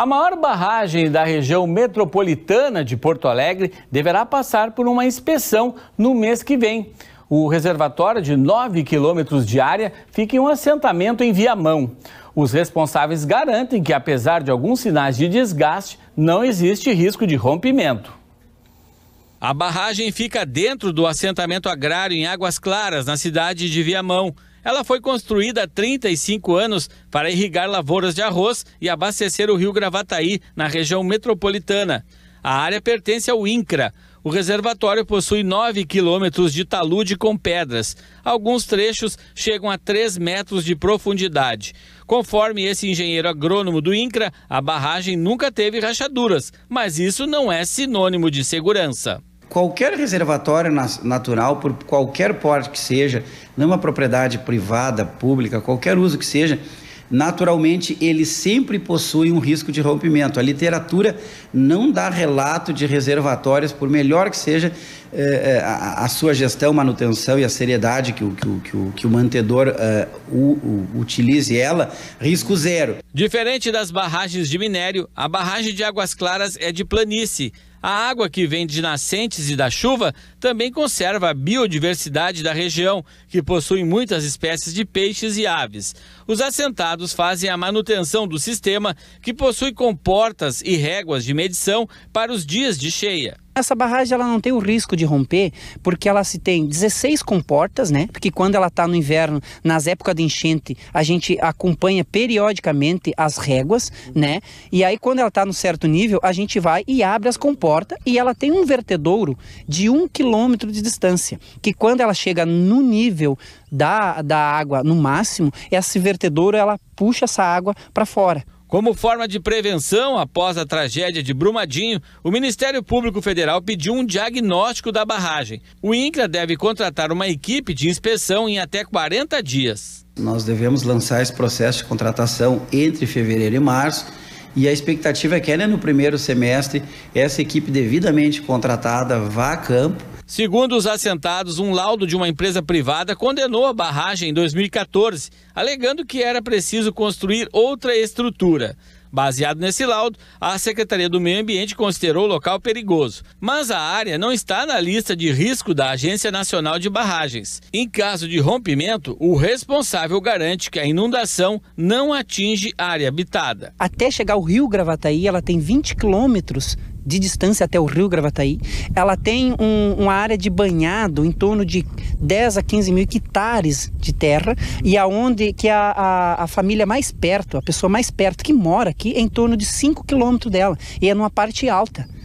A maior barragem da região metropolitana de Porto Alegre deverá passar por uma inspeção no mês que vem. O reservatório de 9 quilômetros de área fica em um assentamento em Viamão. Os responsáveis garantem que, apesar de alguns sinais de desgaste, não existe risco de rompimento. A barragem fica dentro do assentamento agrário em Águas Claras, na cidade de Viamão. Ela foi construída há 35 anos para irrigar lavouras de arroz e abastecer o rio Gravataí, na região metropolitana. A área pertence ao INCRA. O reservatório possui 9 quilômetros de talude com pedras. Alguns trechos chegam a 3 metros de profundidade. Conforme esse engenheiro agrônomo do INCRA, a barragem nunca teve rachaduras, mas isso não é sinônimo de segurança qualquer reservatório natural, por qualquer porte que seja, numa propriedade privada, pública, qualquer uso que seja, naturalmente ele sempre possui um risco de rompimento. A literatura não dá relato de reservatórios, por melhor que seja eh, eh a, a, sua gestão, manutenção e a seriedade que o, que o, que o, que o mantedor eh, o, o, utilize ela, risco zero. Diferente das barragens de minério, a barragem de Águas Claras é de planície. A água que vem de nascentes e da chuva também conserva a biodiversidade da região, que possui muitas espécies de peixes e aves. Os assentados fazem a manutenção do sistema, que possui comportas e réguas de medição para os dias de cheia. Essa barragem ela não tem o risco de romper, porque ela se tem 16 comportas, né? Porque quando ela está no inverno, nas épocas de enchente, a gente acompanha periodicamente as réguas, né? E aí quando ela está no certo nível, a gente vai e abre as comportas e ela tem um vertedouro de um quilômetro de distância, que quando ela chega no nível da, da água no máximo, esse vertedouro ela puxa essa água para fora. Como forma de prevenção após a tragédia de Brumadinho, o Ministério Público Federal pediu um diagnóstico da barragem. O INCRA deve contratar uma equipe de inspeção em até 40 dias. Nós devemos lançar esse processo de contratação entre fevereiro e março. E a expectativa é que, né, no primeiro semestre, essa equipe devidamente contratada vá a campo Segundo os assentados, um laudo de uma empresa privada condenou a barragem em 2014, alegando que era preciso construir outra estrutura. Baseado nesse laudo, a Secretaria do Meio Ambiente considerou o local perigoso, mas a área não está na lista de risco da Agência Nacional de Barragens. Em caso de rompimento, o responsável garante que a inundação não atinge área habitada. Até chegar ao Rio Gravataí, ela tem 20 quilômetros de distância até o rio Gravataí. Ela tem um, uma área de banhado em torno de 10 a 15 mil hectares de terra e aonde que a, a, a, família mais perto, a pessoa mais perto que mora aqui é em torno de 5 quilômetros dela e é numa parte alta.